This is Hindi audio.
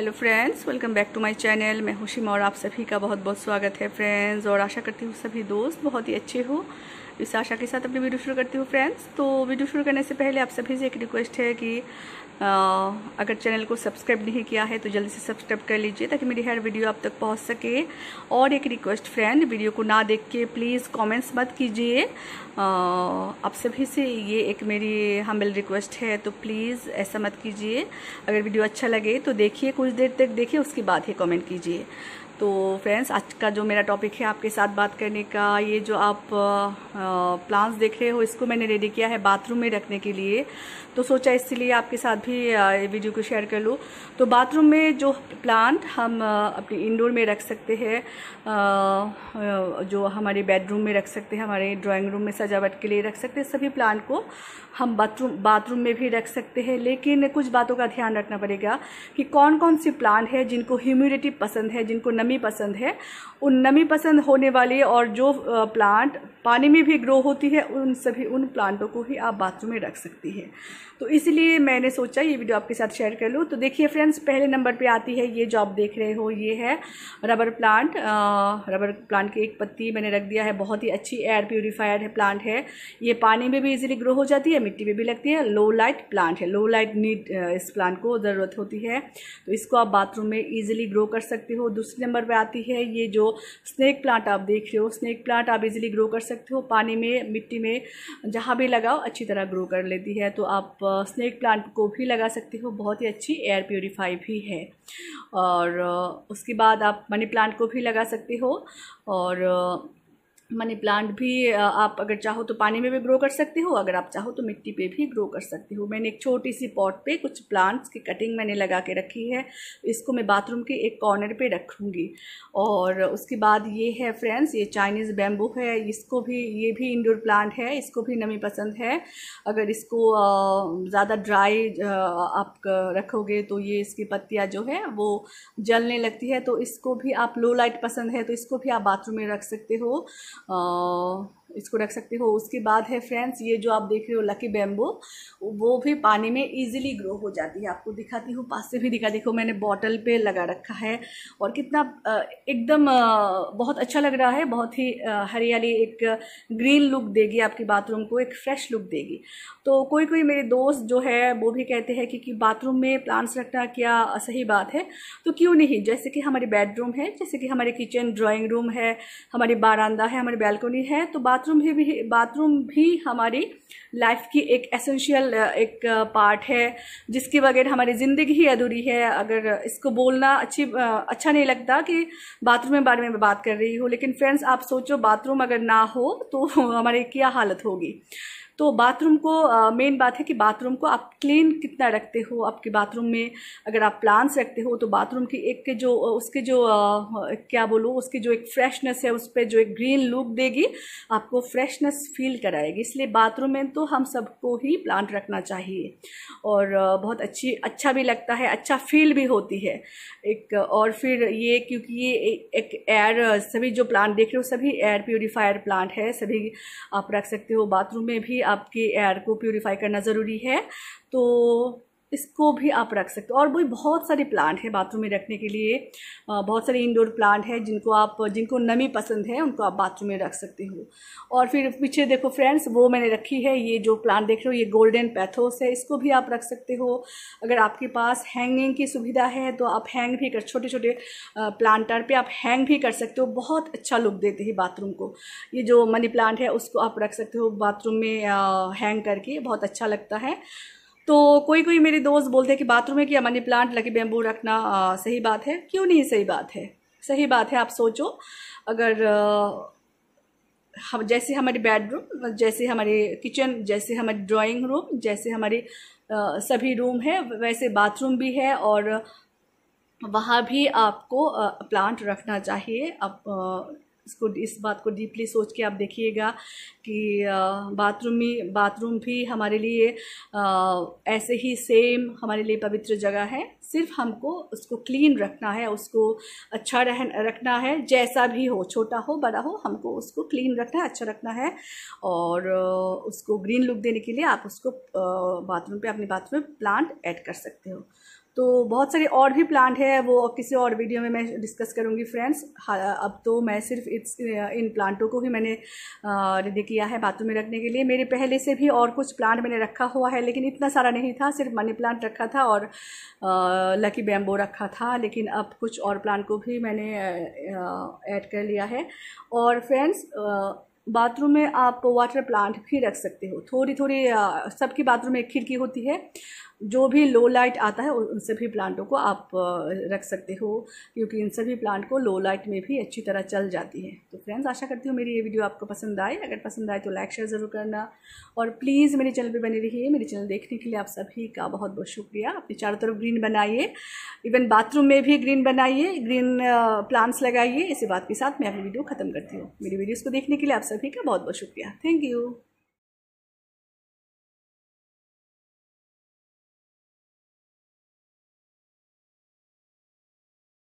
hello friends welcome back to my channel मैं हुशिमा मौर आप सभी का बहुत बहुत स्वागत है फ्रेंड्स और आशा करती हूँ सभी दोस्त बहुत ही अच्छे हो इस आशा के साथ अपनी वीडियो शुरू करती हूँ फ्रेंड्स तो वीडियो शुरू करने से पहले आप सभी से एक रिक्वेस्ट है कि आ, अगर चैनल को सब्सक्राइब नहीं किया है तो जल्दी से सब्सक्राइब कर लीजिए ताकि मेरी हर वीडियो आप तक पहुँच सके और एक रिक्वेस्ट फ्रेंड वीडियो को ना देख के प्लीज़ कॉमेंट्स मत कीजिए आप सभी से ये एक मेरी हमल रिक्वेस्ट है तो प्लीज़ ऐसा मत कीजिए अगर वीडियो अच्छा लगे तो देखिए कोई कुछ देर तक देखिए उसके बाद ही कमेंट कीजिए तो फ्रेंड्स आज का जो मेरा टॉपिक है आपके साथ बात करने का ये जो आप प्लांट्स देख रहे हो इसको मैंने रेडी किया है बाथरूम में रखने के लिए तो सोचा इसलिए आपके साथ भी वीडियो को शेयर कर लूँ तो बाथरूम में जो प्लांट हम अपने इंडोर में रख सकते हैं जो हमारे बेडरूम में रख सकते हैं हमारे ड्राॅइंग रूम में सजावट के लिए रख सकते हैं सभी प्लांट को हम बाथरूम बाथरूम में भी रख सकते हैं लेकिन कुछ बातों का ध्यान रखना पड़ेगा कि कौन कौन सी प्लांट है जिनको ह्यूमिडिटी पसंद है जिनको नमी नमी पसंद है उन नमी पसंद होने वाले और जो प्लांट पानी में भी ग्रो होती है उन सभी उन प्लांटों को ही आप बाथरूम में रख सकती हैं तो इसलिए मैंने सोचा ये वीडियो आपके साथ शेयर कर लूँ तो देखिए फ्रेंड्स पहले नंबर पे आती है ये जो आप देख रहे हो ये है रबर प्लांट रबर प्लांट की एक पत्ती मैंने रख दिया है बहुत ही अच्छी एयर प्योरीफायर है प्लांट है ये पानी में भी इजीली ग्रो हो जाती है मिट्टी में भी लगती है लो लाइट प्लांट है लो लाइट नीड इस प्लांट को ज़रूरत होती है तो इसको आप बाथरूम में ईजिली ग्रो कर सकते हो दूसरे नंबर नंबर पे आती है ये जो स्नैक प्लांट आप देख रहे हो स्नैक प्लांट आप इजीली ग्रो कर सकते हो पानी में मिट्टी में जहाँ भी लगाओ अच्छी तरह ग्रो कर लेती है तो आप स्नैक प्लांट को भी लगा सकते हो बहुत ही अच्छी एयर प्योरीफाई भी है और उसके बाद आप मनी प्लांट को भी लगा सकते हो और मनी प्लांट भी आप अगर चाहो तो पानी में भी ग्रो कर सकते हो अगर आप चाहो तो मिट्टी पे भी ग्रो कर सकते हो मैंने एक छोटी सी पॉट पे कुछ प्लांट्स की कटिंग मैंने लगा के रखी है इसको मैं बाथरूम के एक कॉर्नर पे रखूँगी और उसके बाद ये है फ्रेंड्स ये चाइनीज़ बैम्बू है इसको भी ये भी इंडोर प्लांट है इसको भी नमी पसंद है अगर इसको ज़्यादा ड्राई आप रखोगे तो ये इसकी पत्तियाँ जो है वो जलने लगती है तो इसको भी आप लो लाइट पसंद है तो इसको भी आप बाथरूम में रख सकते हो 哦。इसको रख सकते हो उसके बाद है फ्रेंड्स ये जो आप देख रहे हो लकी बैम्बो वो भी पानी में इजीली ग्रो हो जाती है आपको दिखाती हूँ पास से भी दिखा देखो मैंने बॉटल पे लगा रखा है और कितना एकदम बहुत अच्छा लग रहा है बहुत ही हरियाली एक ग्रीन लुक देगी आपके बाथरूम को एक फ्रेश लुक देगी तो कोई कोई मेरे दोस्त जो है वो भी कहते हैं कि, कि बाथरूम में प्लांट्स रखना क्या सही बात है तो क्यों नहीं जैसे कि हमारे बेडरूम है जैसे कि हमारे किचन ड्राॅइंग रूम है हमारी बारांदा है हमारी बैल्कोनी है तो बात बाथरूम भी, भी बाथरूम भी हमारी लाइफ की एक एसेंशियल एक पार्ट है जिसके बगैर हमारी ज़िंदगी ही अधूरी है अगर इसको बोलना अच्छी अच्छा नहीं लगता कि बाथरूम के बारे में मैं बात कर रही हूँ लेकिन फ्रेंड्स आप सोचो बाथरूम अगर ना हो तो हमारी क्या हालत होगी तो बाथरूम को मेन बात है कि बाथरूम को आप क्लीन कितना रखते हो आपके बाथरूम में अगर आप प्लांट्स रखते हो तो बाथरूम की एक के जो उसके जो आ, क्या बोलो उसकी जो एक फ्रेशनेस है उस पर जो एक ग्रीन लुक देगी आपको फ्रेशनेस फील कराएगी इसलिए बाथरूम में तो हम सबको ही प्लांट रखना चाहिए और बहुत अच्छी अच्छा भी लगता है अच्छा फील भी होती है एक और फिर ये क्योंकि ये एक एयर सभी जो प्लांट देख रहे हो सभी एयर प्योरीफायर प्लांट है सभी आप रख सकते हो बाथरूम में भी आपके एयर को प्योरीफाई करना ज़रूरी है तो इसको भी आप रख सकते हो और भी बहुत सारे प्लांट हैं बाथरूम में रखने के लिए बहुत सारे इंडोर प्लांट हैं जिनको आप जिनको नमी पसंद है उनको आप बाथरूम में रख सकते हो और फिर पीछे देखो फ्रेंड्स वो मैंने रखी है ये जो प्लांट देख रहे हो ये गोल्डन पैथोस है इसको भी आप रख सकते हो अगर आपके पास हैंगिंग की सुविधा है तो आप हैंग भी कर छोटे छोटे प्लांटर पर आप हैंग भी कर सकते हो बहुत अच्छा लुक देते हैं बाथरूम को ये जो मनी प्लांट है उसको आप रख सकते हो बाथरूम में हैंग करके बहुत अच्छा लगता है तो कोई कोई मेरे दोस्त बोलते हैं कि बाथरूम में कि मनी प्लांट लकी बेम्बू रखना आ, सही बात है क्यों नहीं सही बात है सही बात है आप सोचो अगर हम जैसे हमारे बेडरूम जैसे हमारी किचन जैसे हमारे ड्राइंग रूम जैसे हमारे सभी रूम है वैसे बाथरूम भी है और वहाँ भी आपको प्लांट रखना चाहिए आप इसको इस बात को डीपली सोच के आप देखिएगा कि बाथरूम में बाथरूम भी हमारे लिए ऐसे ही सेम हमारे लिए पवित्र जगह है सिर्फ हमको उसको क्लीन रखना है उसको अच्छा रह रखना है जैसा भी हो छोटा हो बड़ा हो हमको उसको क्लीन रखना है अच्छा रखना है और उसको ग्रीन लुक देने के लिए आप उसको बाथरूम पे अपने बाथरूम में प्लांट ऐड कर सकते हो तो बहुत सारे और भी प्लांट है वो किसी और वीडियो में मैं डिस्कस करूँगी फ्रेंड्स अब तो मैं सिर्फ इस इन प्लांटों को ही मैंने रेडी किया है बाथरूम में रखने के लिए मेरे पहले से भी और कुछ प्लांट मैंने रखा हुआ है लेकिन इतना सारा नहीं था सिर्फ मनी प्लांट रखा था और लकी बैम्बो रखा था लेकिन अब कुछ और प्लांट को भी मैंने ऐड कर लिया है और फ्रेंड्स बाथरूम में आप वाटर प्लांट भी रख सकते हो थोड़ी थोड़ी सबकी बाथरूम में एक खिड़की होती है जो भी लो लाइट आता है उन सभी प्लांटों को आप रख सकते हो क्योंकि इन सभी प्लांट को लो लाइट में भी अच्छी तरह चल जाती है तो फ्रेंड्स आशा करती हूँ मेरी ये वीडियो आपको पसंद आए अगर पसंद आए तो लाइक शेयर ज़रूर करना और प्लीज़ मेरे चैनल पे बने रहिए मेरे चैनल देखने के लिए आप सभी का बहुत बहुत शुक्रिया अपने चारों तरफ ग्रीन बनाइए इवन बाथरूम में भी ग्रीन बनाइए ग्रीन प्लांट्स लगाइए इसी बात के साथ मैं अपनी वीडियो ख़त्म करती हूँ मेरी वीडियोज़ को देखने के लिए आप सभी का बहुत बहुत शुक्रिया थैंक यू